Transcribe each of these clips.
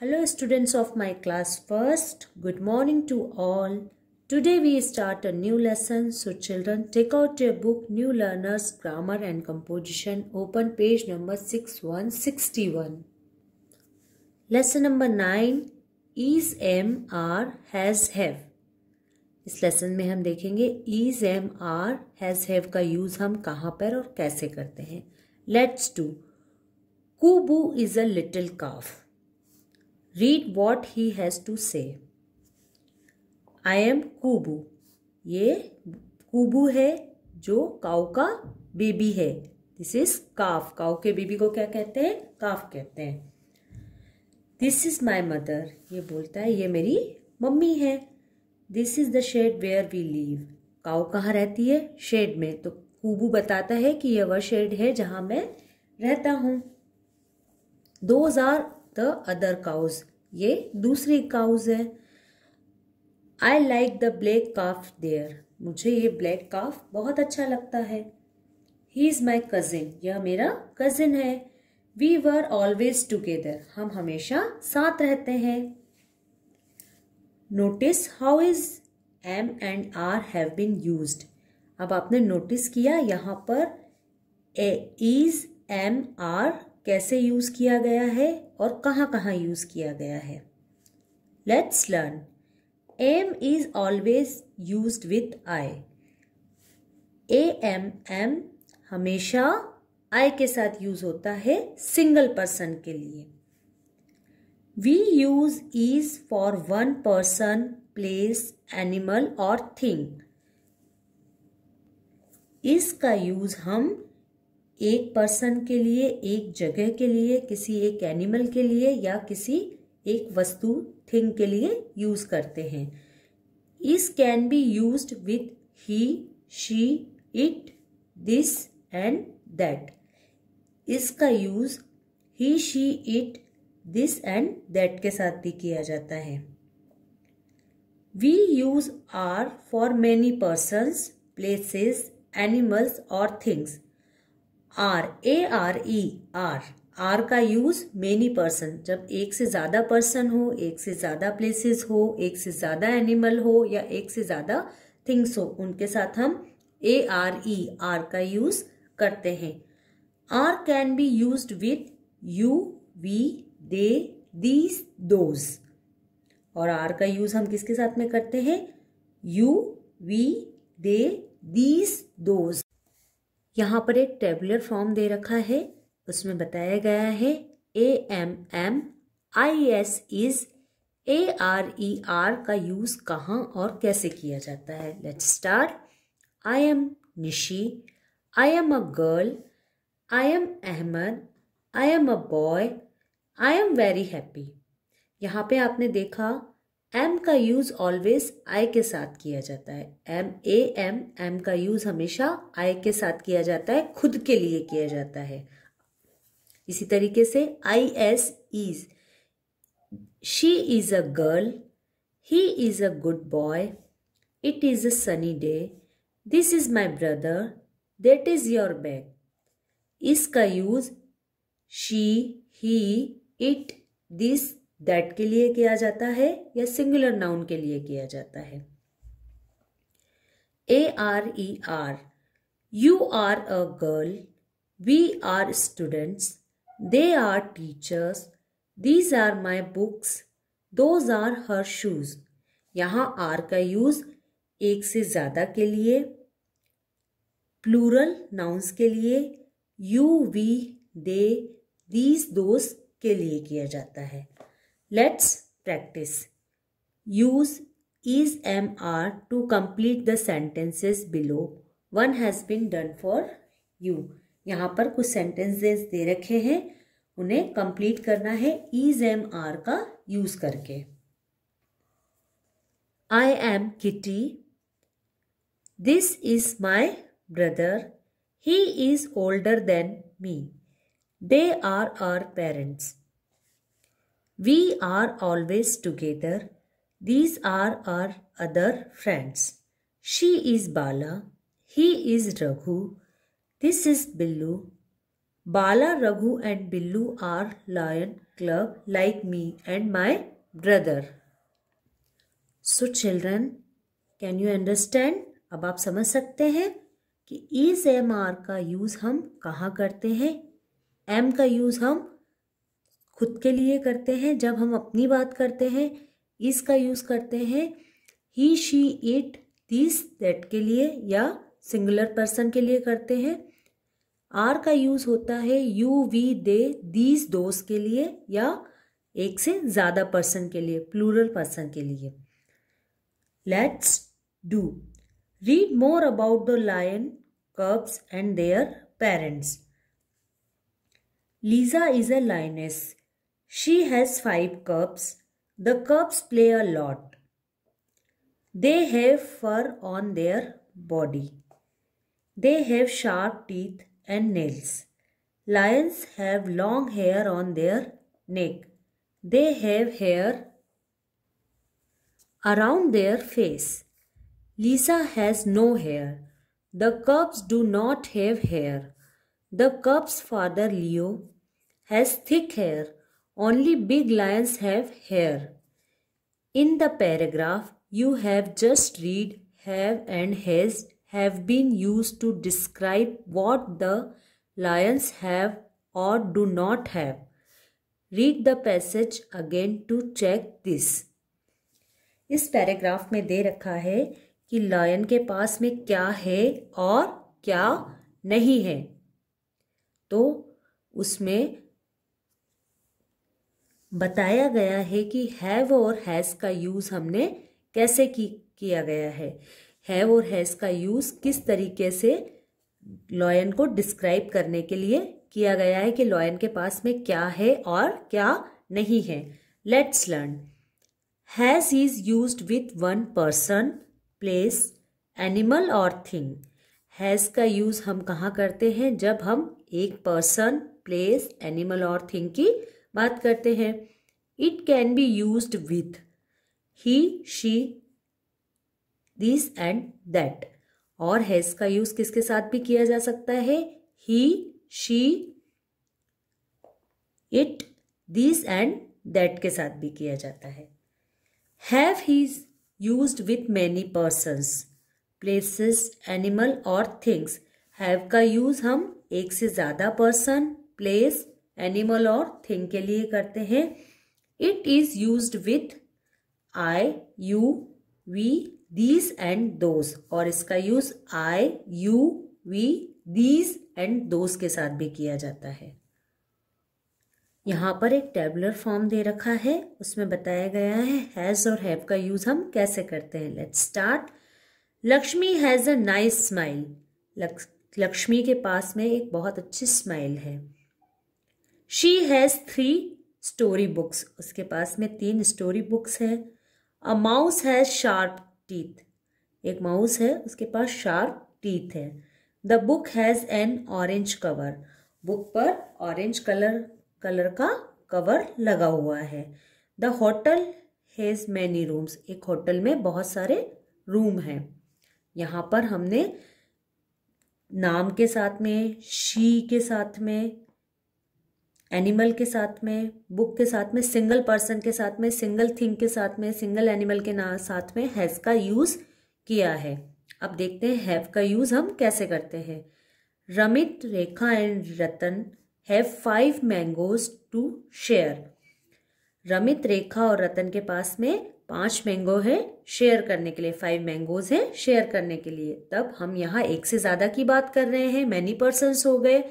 Hello students of my class first. Good morning to all. Today we start a new lesson. So children take out your book New Learners Grammar and Composition. Open page number 6161. Lesson number 9 is am are has have. इस lesson में हम देखेंगे is am are has have का use हम कहाँ पर और कैसे करते हैं let's do Kubu is a little calf read what he has to say I M कुबू ये कुबू है जो काउ का बेबी है दिस इज काफ काउ के बेबी को क्या कहते हैं काफ कहते हैं दिस इज माई मदर ये बोलता है ये मेरी मम्मी है this is the shed where we live cow कहाँ रहती है शेड में तो कूबू बताता है कि यह वह शेड है जहाँ मैं रहता हूँ those are the other cows ये दूसरी काउज है I like the black calf there मुझे ये ब्लैक काफ बहुत अच्छा लगता है ही इज़ माई कज़िन यह मेरा कज़िन है वी वर ऑलवेज टूगेदर हम हमेशा साथ रहते हैं notice how is am and are have been use अब आपने नोटिस किया यहां पर ए इज एम आर कैसे यूज़ किया गया है और कहाँ कहाँ यूज़ किया गया है let's learn am is always use with I A M am हमेशा आई के साथ यूज होता है सिंगल पर्सन के लिए we use is for one person place animal और थिंग इसका यूज हम एक पर्सन के लिए एक जगह के लिए किसी एक एनिमल के लिए या किसी एक वस्तु थिंग के लिए यूज करते हैं is can be use with he she it this and that इसका use he she it this and that के साथ भी किया जाता है we use are for many persons places animals और things are A R E are आर का यूज मेनी पर्सन जब एक से ज्यादा पर्सन हो एक से ज्यादा प्लेसेस हो एक से ज्यादा एनिमल हो या एक से ज्यादा थिंग्स हो उनके साथ हम ए आर ई आर का यूज करते हैं are can be use with you we they these those और आर का यूज हम किसके साथ में करते हैं you we they these those यहाँ पर एक टेबुलर फॉर्म दे रखा है उसमें बताया गया है A M am I S is A R E आर का यूज़ कहाँ और कैसे किया जाता है let start I am Nishi I am a girl I am Ahmad I am a boy I am very happy यहाँ पे आपने देखा एम का यूज़ ऑलवेज आई के साथ किया जाता है एम ए एम एम का यूज़ हमेशा आई के साथ किया जाता है खुद के लिए किया जाता है इसी तरीके से I S is she is a girl he is a good boy it is a sunny day this is my brother that is your bag इसका use she he it this that के लिए किया जाता है या singular noun के लिए किया जाता है A R E are you are a girl we are students they are teachers these are my books those are her shoes यहाँ आर का यूज एक से ज़्यादा के लिए प्लूरल नाउन्स के लिए यू वी दे दीज दोस्त के लिए किया जाता है let's practice use is am are to complete the sentences below one has been done for you यहाँ पर कुछ सेंटेंसेस दे रखे हैं उन्हें कंप्लीट करना है इज एम आर का यूज करके I am Kitty this is my brother he is older than me they are our parents We are always together. These are our other friends. She is Bala. He is Raghu. This is Billu. Bala, Raghu and Billu are lion club like me and my brother. So children, can you understand? ab aap samajh sakte hain ki is am are ka use hum kahan karte hain am ka use hum खुद के लिए करते हैं जब हम अपनी बात करते हैं इसका यूज़ करते हैं he she it this that के लिए या सिंगुलर पर्सन के लिए करते हैं आर का यूज़ होता है यू वी दे दीज दोस्त के लिए या एक से ज़्यादा पर्सन के लिए प्लूरल पर्सन के लिए let's do read more about the lion cubs and their parents Lisa is a lioness She has five cubs. The cubs play a lot. They have fur on their body. They have sharp teeth and nails. Lions have long hair on their neck. They have hair around their face. Lisa has no hair. The cubs do not have hair. The cub's father, Leo, has thick hair. Only big lions have hair. In the paragraph you have just read have and has have been used to describe what the lions have or do not have. Read the passage again to check this. इस paragraph में दे रखा है कि lion के पास में क्या है और क्या नहीं है तो उसमें बताया गया है कि हैव और हैज़ का यूज़ हमने कैसे की किया गया है हैव और हैज़ का यूज़ किस तरीके से लॉयन को डिस्क्राइब करने के लिए किया गया है कि लॉयन के पास में क्या है और क्या नहीं है let's learn has is use with one person place animal और थिंग हैज़ का यूज़ हम कहाँ करते हैं जब हम एक पर्सन प्लेस एनिमल और थिंग की बात करते हैं it can be use with he she this and that और हैज का यूज किसके साथ भी किया जा सकता है he she it this and that के साथ भी किया जाता है have he use with many persons places animal और थिंग्स हैव का यूज हम एक से ज़्यादा पर्सन प्लेस एनिमल और थिंग के लिए करते हैं it is use with I you we these and those और इसका use I you we these and those के साथ भी किया जाता है यहाँ पर एक टेबुलर फॉर्म दे रखा है उसमें बताया गया है हैज़ और हैव का यूज़ हम कैसे करते हैं let's start Lakshmi has a nice smile Lakshmi के पास में एक बहुत अच्छी स्माइल है she has three story books उसके पास में तीन स्टोरी बुक्स है a mouse has sharp teeth एक माउस है उसके पास शार्प टीथ है the book has an orange cover book पर ऑरेंज कलर कलर का कवर लगा हुआ है the hotel has many rooms एक होटल में बहुत सारे रूम हैं यहाँ पर हमने नाम के साथ में शी के साथ में एनिमल के साथ में बुक के साथ में सिंगल पर्सन के साथ में सिंगल थिंग के साथ में सिंगल एनिमल के ना साथ में हैज़ का यूज़ किया है अब देखते हैं हैव का यूज़ हम कैसे करते हैं Ramit Rekha and Ratan have five mangoes to share Ramit Rekha और रतन के पास में पांच मैंगो है शेयर करने के लिए फाइव मैंगोज है शेयर करने के लिए तब हम यहाँ एक से ज़्यादा की बात कर रहे हैं मैनी पर्सनस हो गए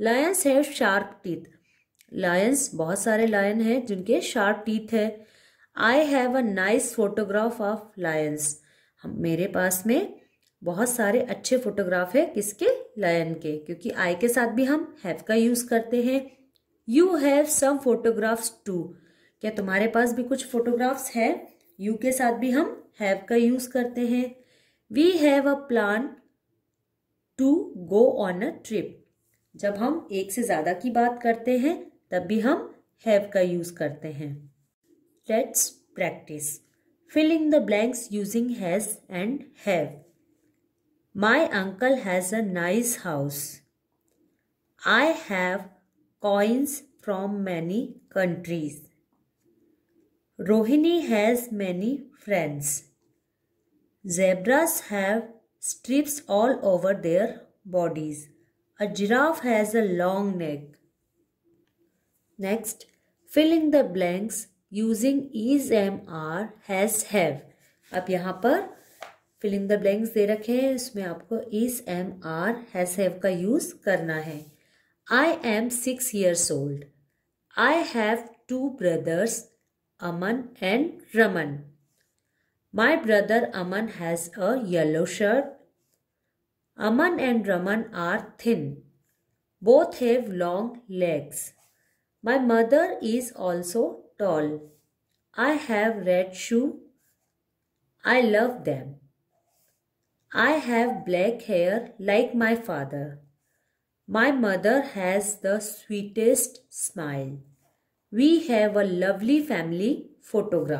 lions have sharp teeth lions बहुत सारे लायन हैं जिनके शार्प टीथ है I have a nice photograph of lions मेरे पास में बहुत सारे अच्छे फोटोग्राफ है किसके लायन के क्योंकि आई के साथ भी हम हैव का यूज़ करते हैं you have some photographs too क्या तुम्हारे पास भी कुछ फोटोग्राफ्स है यू के साथ भी हम हैव का यूज़ करते हैं we have a plan to go on a trip जब हम एक से ज़्यादा की बात करते हैं तब भी हम हैव का यूज़ करते हैं let's practice fill in the blanks using has and have my uncle has a nice house I have coins from many countries Rohini has many friends zebras have stripes all over their bodies a giraffe has a long neck Next, fill in the blanks using is, e am, are, has, have. अब यहाँ पर fill in the blanks दे रखे हैं इसमें आपको is am are has have का use करना है I am six years old I have two brothers Aman and Raman my brother Aman has a yellow shirt Aman and Raman are thin both have long legs My mother is also tall. I have red shoe. I love them. I have black hair like my father. My mother has the sweetest smile. We have a lovely family photograph.